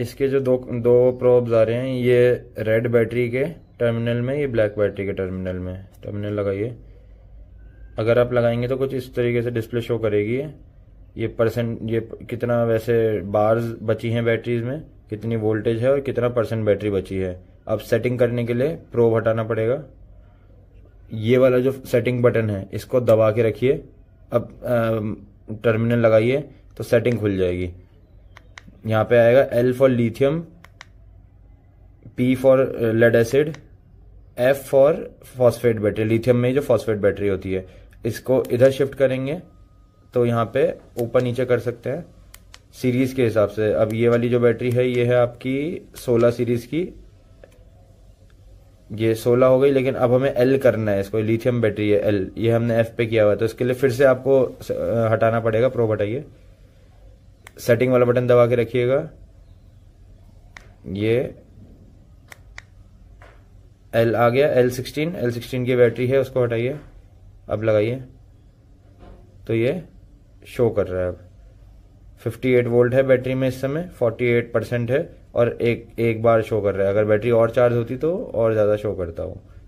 इसके जो दो दो प्रॉब्स आ रहे हैं ये रेड बैटरी के टर्मिनल में ये ब्लैक बैटरी के टर्मिनल में टर्मिनल लगाइए अगर आप लगाएंगे तो कुछ इस तरीके से डिस्प्ले शो करेगी ये परसेंट ये कितना वैसे बार्स बची हैं बैटरीज में कितनी वोल्टेज है और कितना परसेंट बैटरी बची है अब सेटिंग करने के लिए प्रोब हटाना पड़ेगा ये वाला जो सेटिंग बटन है इसको दबा के रखिए अब टर्मिनल लगाइए तो सेटिंग खुल जाएगी यहाँ पे आएगा L for lithium P for lead acid F for phosphate battery lithium में जो फॉस्फेट बैटरी होती है इसको इधर शिफ्ट करेंगे तो यहाँ पे ऊपर नीचे कर सकते हैं सीरीज के हिसाब से अब ये वाली जो बैटरी है ये है आपकी 16 सीरीज की ये 16 हो गई लेकिन अब हमें एल करना है इसको लिथियम बैटरी है एल ये हमने एफ पे किया हुआ है तो इसके लिए फिर से आपको uh, हटाना पड़ेगा प्रो हटाइए सेटिंग वाला बटन दबा के रखिएगा ये एल आ गया एल सिक्सटीन एल सिक्सटीन की बैटरी है उसको हटाइए अब लगाइए तो ये शो कर रहा है अब 58 वोल्ट है बैटरी में इस समय 48 परसेंट है और एक एक बार शो कर रहा है अगर बैटरी और चार्ज होती तो और ज़्यादा शो करता हूँ